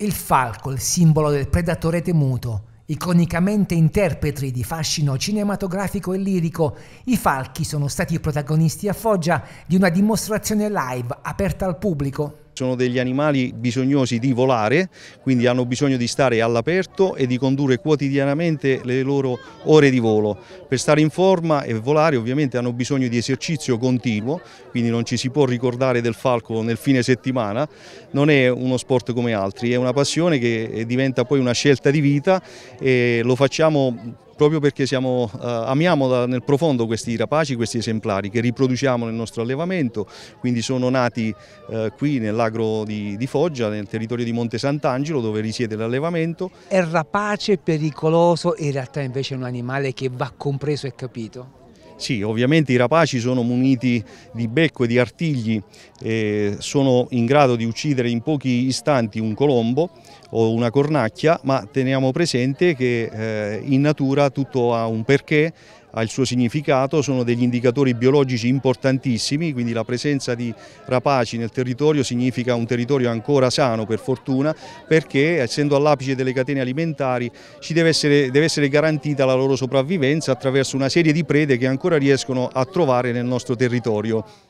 Il falco, il simbolo del predatore temuto, iconicamente interpreti di fascino cinematografico e lirico, i falchi sono stati i protagonisti a Foggia di una dimostrazione live aperta al pubblico sono degli animali bisognosi di volare, quindi hanno bisogno di stare all'aperto e di condurre quotidianamente le loro ore di volo. Per stare in forma e volare ovviamente hanno bisogno di esercizio continuo, quindi non ci si può ricordare del falco nel fine settimana, non è uno sport come altri, è una passione che diventa poi una scelta di vita e lo facciamo proprio perché siamo, eh, amiamo nel profondo questi rapaci, questi esemplari che riproduciamo nel nostro allevamento, quindi sono nati eh, qui nell'agro di, di, Foggia, nel territorio di Monte Sant'Angelo dove risiede l'allevamento. È rapace, pericoloso, in realtà invece è un animale che va compreso e capito? Sì, ovviamente i rapaci sono muniti di becco e di artigli, eh, sono in grado di uccidere in pochi istanti un colombo o una cornacchia, ma teniamo presente che eh, in natura tutto ha un perché ha il suo significato, sono degli indicatori biologici importantissimi, quindi la presenza di rapaci nel territorio significa un territorio ancora sano per fortuna perché essendo all'apice delle catene alimentari ci deve essere, deve essere garantita la loro sopravvivenza attraverso una serie di prede che ancora riescono a trovare nel nostro territorio.